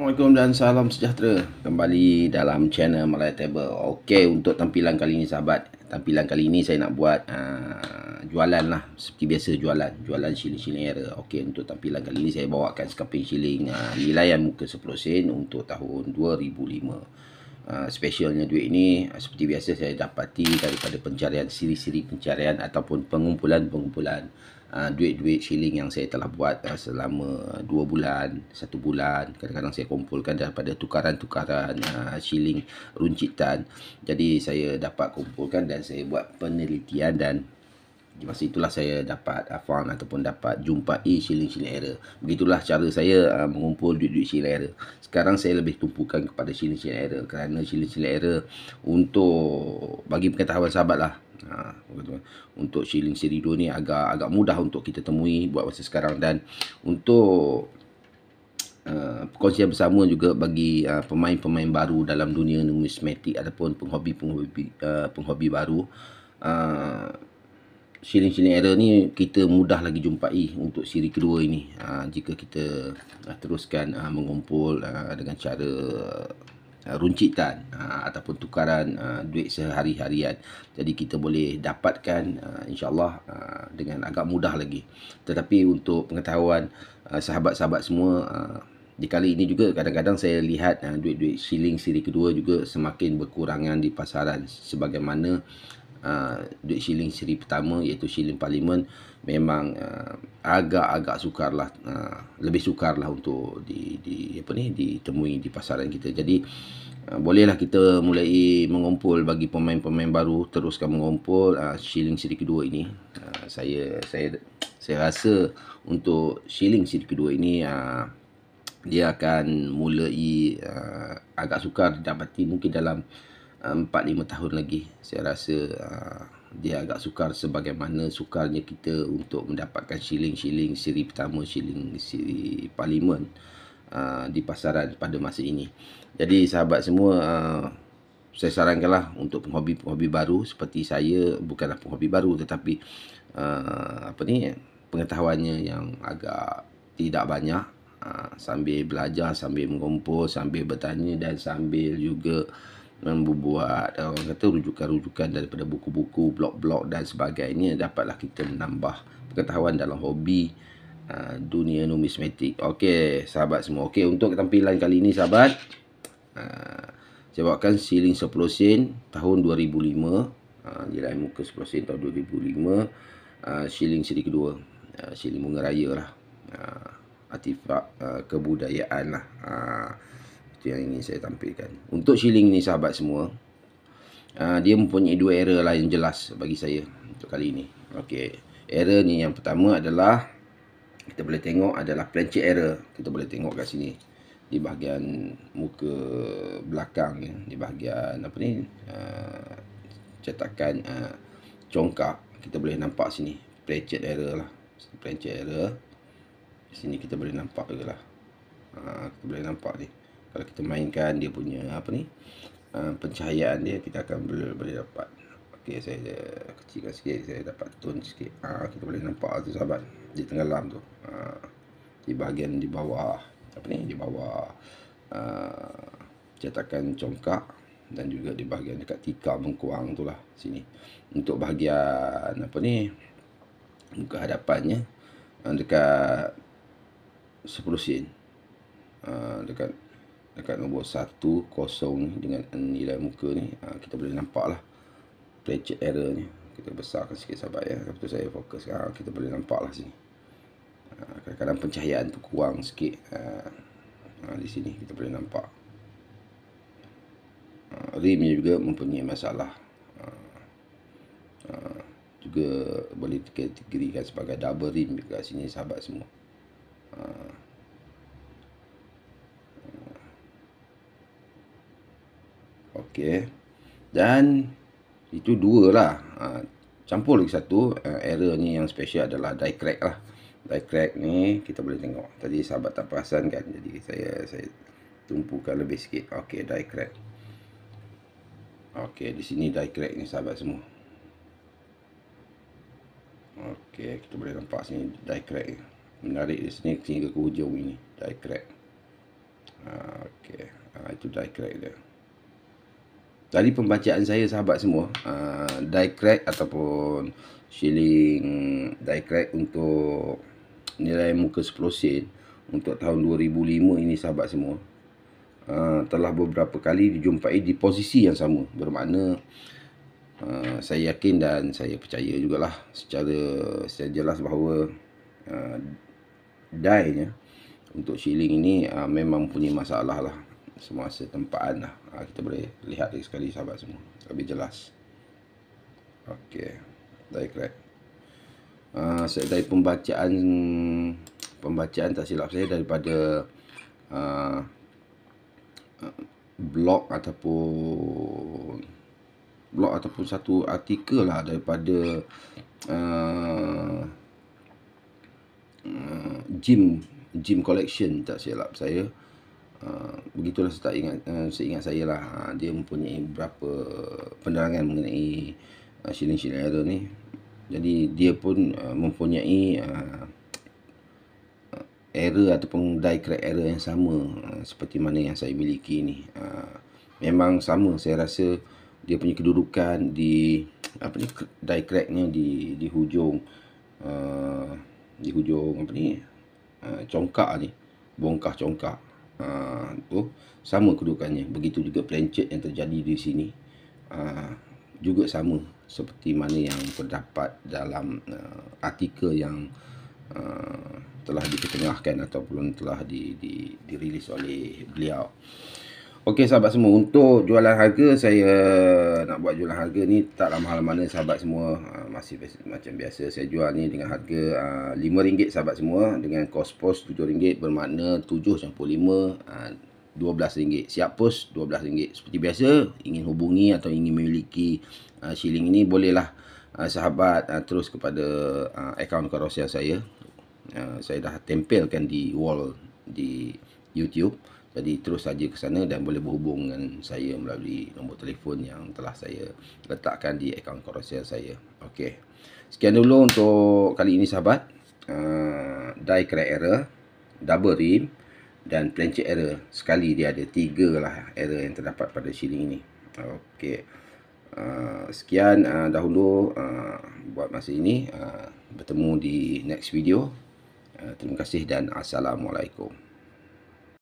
Assalamualaikum dan salam sejahtera kembali dalam channel Malay Table. Okey untuk tampilan kali ini sahabat, tampilan kali ini saya nak buat uh, jualan lah seperti biasa jualan, jualan shilling-shilling era. Okey untuk tampilan kali ini saya bawakan skaping shilling uh, nilaian muka 10 sen untuk tahun 2005. Uh, ah, specialnya duit ini uh, seperti biasa saya dapati daripada pencarian siri-siri pencarian ataupun pengumpulan-pengumpulan duit-duit ah, uh, shilling yang saya telah buat uh, selama 2 bulan, 1 bulan kadang-kadang saya kumpulkan daripada tukaran-tukaran uh, shilling runcitan jadi saya dapat kumpulkan dan saya buat penelitian dan Masa itulah saya dapat uh, ataupun dapat jumpai shilling-shilling error. Begitulah cara saya uh, mengumpul duit-duit shilling error. Sekarang saya lebih tumpukan kepada shilling-shilling error. Kerana shilling-shilling error untuk bagi pengetahuan sahabat lah. Ha, untuk shilling seri 2 ni agak agak mudah untuk kita temui buat masa sekarang. Dan untuk uh, konsian bersama juga bagi uh, pemain-pemain baru dalam dunia numismatik ataupun penghobi-penghobi uh, penghobi baru. Uh, Siling-siling error ni kita mudah lagi jumpai untuk siri kedua ini ha, jika kita ha, teruskan ha, mengumpul ha, dengan cara ha, runcitan ha, ataupun tukaran duit sehari-harian jadi kita boleh dapatkan insyaAllah dengan agak mudah lagi tetapi untuk pengetahuan sahabat-sahabat semua di kali ini juga kadang-kadang saya lihat duit-duit siling siri kedua juga semakin berkurangan di pasaran sebagaimana uh, duit shilling seri pertama iaitu shilling parlimen memang uh, agak-agak sukarlah uh, lebih sukarlah untuk di di apa ni ditemui di pasaran kita. Jadi Bolehlah kita mulai mengumpul bagi pemain-pemain baru teruskan mengumpul uh, shilling siri kedua ini. Uh, saya saya saya rasa untuk shilling siri kedua ini uh, dia akan mulai uh, agak sukar dapati mungkin dalam uh, 4-5 ah, tahun lagi saya rasa ah, dia agak sukar sebagaimana sukarnya kita untuk mendapatkan shilling-shilling siri pertama, shilling siri parlimen ah, di pasaran pada masa ini. Jadi sahabat semua saya sarankanlah untuk penghobi-penghobi baru seperti saya bukanlah penghobi baru tetapi apa ni pengetahuannya yang agak tidak banyak sambil belajar, sambil mengumpul, sambil bertanya dan sambil juga membuat orang kata rujukan-rujukan daripada buku-buku, blog-blog dan sebagainya dapatlah kita menambah pengetahuan dalam hobi uh, dunia numismatik. Okey, sahabat semua. Okey, untuk tampilan kali ini sahabat, uh, saya siling 10 sen tahun 2005. Uh, nilai muka 10 sen tahun 2005. Uh, siling siri kedua. Uh, siling bunga raya lah. Uh, artifak uh, kebudayaan lah. Uh, itu yang ingin saya tampilkan. Untuk shilling ni sahabat semua. Uh, dia mempunyai dua error lah yang jelas bagi saya. Untuk kali ini. Okey. Error ni yang pertama adalah. Kita boleh tengok adalah planchet error. Kita boleh tengok kat sini. Di bahagian muka belakang. Di bahagian apa ni. Uh, cetakan uh, congkak. Kita boleh nampak sini. Planchet error lah. Planchet error. Di sini kita boleh nampak ke lah. Ha, kita boleh nampak ni kalau kita mainkan dia punya apa ni uh, pencahayaan dia kita akan boleh boleh dapat okey saya kecilkan sikit saya dapat tone sikit ah kita boleh nampak tu sahabat di tengah tenggelam tu uh, di bahagian di bawah apa ni di bawah uh, cetakan congkak dan juga di bahagian dekat tikar mengkuang tu lah sini untuk bahagian apa ni muka hadapannya ah, dekat 10 sen uh, dekat dekat nombor 1 kosong dengan nilai muka ni ha, kita boleh nampak lah pressure error ni kita besarkan sikit sahabat ya lepas tu saya fokus ha, kita boleh nampak lah sini ha, kadang-kadang ha, pencahayaan tu kurang sikit ha, ha, di sini kita boleh nampak ha, rim juga mempunyai masalah ha, ha, juga boleh dikategorikan sebagai double rim juga sini sahabat semua ha, Okay. Eh. Dan itu dua lah. Ha, campur lagi satu. Uh, error ni yang special adalah die crack lah. Die crack ni kita boleh tengok. Tadi sahabat tak perasan kan. Jadi saya saya tumpukan lebih sikit. Okay die crack. Okay di sini die crack ni sahabat semua. Okay kita boleh nampak sini die crack ni. Menarik di sini sehingga ke hujung ini. Die crack. Ha, okay. Ha, itu die crack dia dari pembacaan saya sahabat semua uh, die crack ataupun shilling die crack untuk nilai muka 10 sen untuk tahun 2005 ini sahabat semua uh, telah beberapa kali dijumpai di posisi yang sama bermakna uh, saya yakin dan saya percaya jugalah secara, secara jelas bahawa uh, die untuk shilling ini uh, memang punya masalah lah semasa tempaan lah. Ha, kita boleh lihat lagi sekali sahabat semua. Lebih jelas. Okey. dari right. Uh, ah, saya dari pembacaan pembacaan tak silap saya daripada uh, blog ataupun blog ataupun satu artikel lah daripada uh, uh, gym gym collection tak silap saya uh, Ah, begitulah saya tak ingat uh, ah, seingat saya lah uh, dia mempunyai berapa penerangan mengenai uh, silin-silin aero ni jadi dia pun uh, mempunyai uh, error ataupun die crack error yang sama uh, seperti mana yang saya miliki ni uh, memang sama saya rasa dia punya kedudukan di apa ni die cracknya di di hujung uh, di hujung apa ni uh, congkak ni bongkah congkak ha, tu sama kedudukannya begitu juga plancet yang terjadi di sini ha, juga sama seperti mana yang terdapat dalam uh, artikel yang uh, telah diketengahkan ataupun telah di, di, dirilis oleh beliau. Okey sahabat semua, untuk jualan harga saya nak buat jualan harga ni tak mahal mana sahabat semua. Ah, masih macam biasa saya jual ni dengan harga ah, RM5 sahabat semua dengan cost post RM7 bermakna 7.5 ah, RM12. Siap post rm ringgit Seperti biasa ingin hubungi atau ingin memiliki shilling ini bolehlah sahabat terus kepada akaun karosial saya. saya dah tempelkan di wall di YouTube. Jadi terus saja ke sana dan boleh berhubung dengan saya melalui nombor telefon yang telah saya letakkan di akaun korosial saya. Okey. Sekian dulu untuk kali ini sahabat. Uh, die crack error, double rim dan planchet error. Sekali dia ada tiga lah error yang terdapat pada shilling ini. Okey. Uh, sekian uh, dahulu uh, buat masa ini. Uh, bertemu di next video. Uh, terima kasih dan Assalamualaikum.